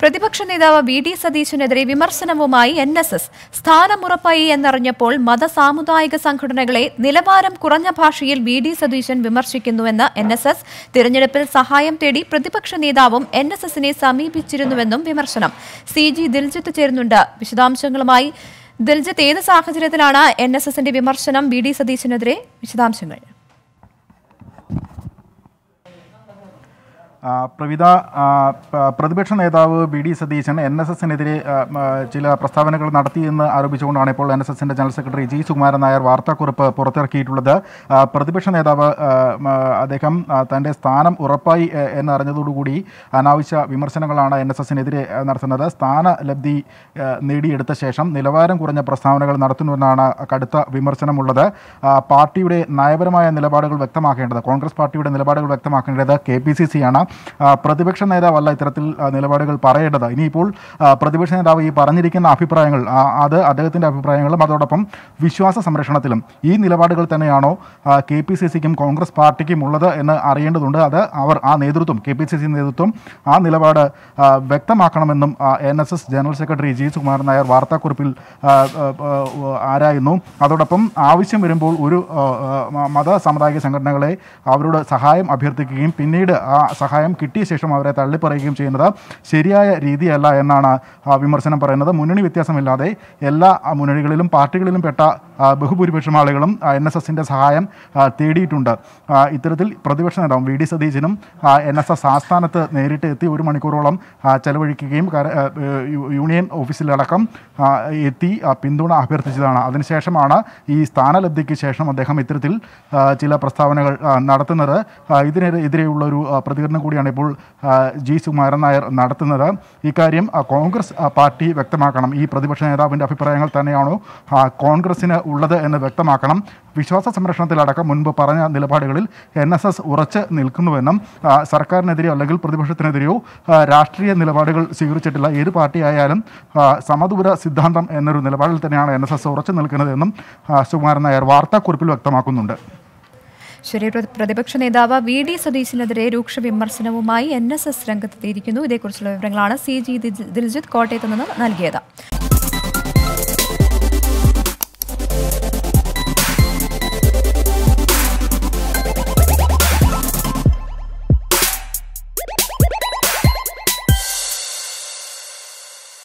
പ്രതിപക്ഷ നേതാവ് V D സതീശനെതിരെ വിമർശനവുമായി എൻ എസ് എസ് സ്ഥാനമുറപ്പായി എന്നറിഞ്ഞപ്പോൾ മതസാമുദായിക സംഘടനകളെ നിലവാരം കുറഞ്ഞ ഭാഷയിൽ വി ഡി സതീശൻ വിമർശിക്കുന്നുവെന്ന് എൻ എസ് എസ് തിരഞ്ഞെടുപ്പിൽ സഹായം തേടി പ്രതിപക്ഷ നേതാവും എൻ എസ് എസിനെ സമീപിച്ചിരുന്നുവെന്നും വിമർശനം സി ജി ദിൽജിത്ത് ചേരുന്നുണ്ട് വിശദാംശങ്ങളുമായി ദിൽജിത്ത് ഏത് സാഹചര്യത്തിലാണ് എൻ എസ് എസിന്റെ വിമർശനം വി ഡി സതീശനെതിരെ വിശദാംശങ്ങൾ പ്രവിധ പ്രതിപക്ഷ നേതാവ് B D Satheesan N S എസിനെതിരെ ചില പ്രസ്താവനകൾ നടത്തിയെന്ന് ആരോപിച്ചുകൊണ്ടാണ് ഇപ്പോൾ എൻ എസ് എസിൻ്റെ general secretary G Sukumaran Nair വാർത്താക്കുറിപ്പ് പുറത്തിറക്കിയിട്ടുള്ളത് പ്രതിപക്ഷ നേതാവ് അദ്ദേഹം തൻ്റെ സ്ഥാനം ഉറപ്പായി എന്നറിഞ്ഞതോടുകൂടി അനാവശ്യ വിമർശനങ്ങളാണ് എൻ എസ് എസിനെതിരെ നടത്തുന്നത് സ്ഥാനലബ്ധി നേടിയെടുത്ത ശേഷം നിലവാരം കുറഞ്ഞ പ്രസ്താവനകൾ നടത്തുന്നുവെന്നാണ് കടുത്ത വിമർശനമുള്ളത് പാർട്ടിയുടെ നയപരമായ നിലപാടുകൾ വ്യക്തമാക്കേണ്ടത് കോൺഗ്രസ് പാർട്ടിയുടെ നിലപാടുകൾ വ്യക്തമാക്കേണ്ടത് കെ പി സി സിയാണ് ആണ് പ്രതിപക്ഷ നേതാവല്ല ഇത്തരത്തിൽ നിലപാടുകൾ പറയേണ്ടത് ഇനിയിപ്പോൾ പ്രതിപക്ഷ നേതാവ് ഈ പറഞ്ഞിരിക്കുന്ന അഭിപ്രായങ്ങൾ അത് അദ്ദേഹത്തിൻ്റെ അഭിപ്രായങ്ങളും അതോടൊപ്പം വിശ്വാസ സംരക്ഷണത്തിലും ഈ നിലപാടുകൾ തന്നെയാണോ കെ പി സി സിക്കും കോൺഗ്രസ് പാർട്ടിക്കും ഉള്ളത് എന്ന് അറിയേണ്ടതുണ്ട് അത് അവർ ആ നേതൃത്വം കെ പി സി സി നേതൃത്വം ആ നിലപാട് വ്യക്തമാക്കണമെന്നും N S S general secretary G Sukumaran Nair വാർത്താക്കുറിപ്പിൽ ആരായുന്നു അതോടൊപ്പം ആവശ്യം വരുമ്പോൾ ഒരു മത സാമുദായിക സംഘടനകളെ അവരോട് സഹായം അഭ്യർത്ഥിക്കുകയും പിന്നീട് ആ സഹായം സഹായം കിട്ടിയ ശേഷം അവരെ തള്ളിപ്പറയുകയും ചെയ്യുന്നത് ശരിയായ രീതിയല്ല എന്നാണ് വിമർശനം പറയുന്നത് മുന്നണി വ്യത്യാസമില്ലാതെ എല്ലാ മുന്നണികളിലും പാർട്ടികളിലും പെട്ട ബഹുഭൂരിപക്ഷം ആളുകളും എൻ എസ് എസിൻ്റെ സഹായം തേടിയിട്ടുണ്ട് ഇത്തരത്തിൽ പ്രതിപക്ഷ നേതാവും വി ഡി സതീശനും എൻ എസ് എസ് ആസ്ഥാനത്ത് നേരിട്ട് എത്തി ഒരു മണിക്കൂറോളം ചെലവഴിക്കുകയും യൂണിയൻ ഓഫീസിലടക്കം എത്തി പിന്തുണ അഭ്യർത്ഥിച്ചതാണ് അതിനുശേഷമാണ് ഈ സ്ഥാനലബ്ധിക്ക് ശേഷം അദ്ദേഹം ഇത്തരത്തിൽ ചില പ്രസ്താവനകൾ നടത്തുന്നത് ഇതിനെതിരെയുള്ള ഒരു പ്രതികരണം കൂടിയാണ് ഇപ്പോൾ ജി സുകുമാരൻ നായർ നടത്തുന്നത് ഇക്കാര്യം കോൺഗ്രസ് പാർട്ടി വ്യക്തമാക്കണം ഈ പ്രതിപക്ഷ നേതാവിൻ്റെ അഭിപ്രായങ്ങൾ തന്നെയാണോ കോൺഗ്രസ്സിന് ഉള്ളത് എന്ന് വ്യക്തമാക്കണം വിശ്വാസ സംരക്ഷണത്തിലടക്കം മുൻപ് പറഞ്ഞ നിലപാടുകളിൽ എൻ എസ് എസ് ഉറച്ച് നിൽക്കുന്നുവെന്നും സർക്കാരിനെതിരെയോ അല്ലെങ്കിൽ പ്രതിപക്ഷത്തിനെതിരെയോ രാഷ്ട്രീയ നിലപാടുകൾ സ്വീകരിച്ചിട്ടില്ല ഏത് പാർട്ടിയായാലും സമദൂര സിദ്ധാന്തം എന്നൊരു നിലപാടിൽ തന്നെയാണ് എൻ എസ് എസ് ഉറച്ചു നിൽക്കുന്നതെന്നും സുകുമാരൻ നായർ വാർത്താക്കുറിപ്പിൽ വ്യക്തമാക്കുന്നുണ്ട് ശരി പ്രതിപക്ഷ നേതാവ് വി ഡി സതീശിനെതിരെ രൂക്ഷ വിമർശനവുമായി എൻ എസ് എസ് രംഗത്തെത്തിയിരിക്കുന്നു ഇതേക്കുറിച്ചുള്ള വിവരങ്ങളാണ് സി ജി ദിൽജിത്ത് കോട്ടയത്ത് നിന്ന് നൽകിയത്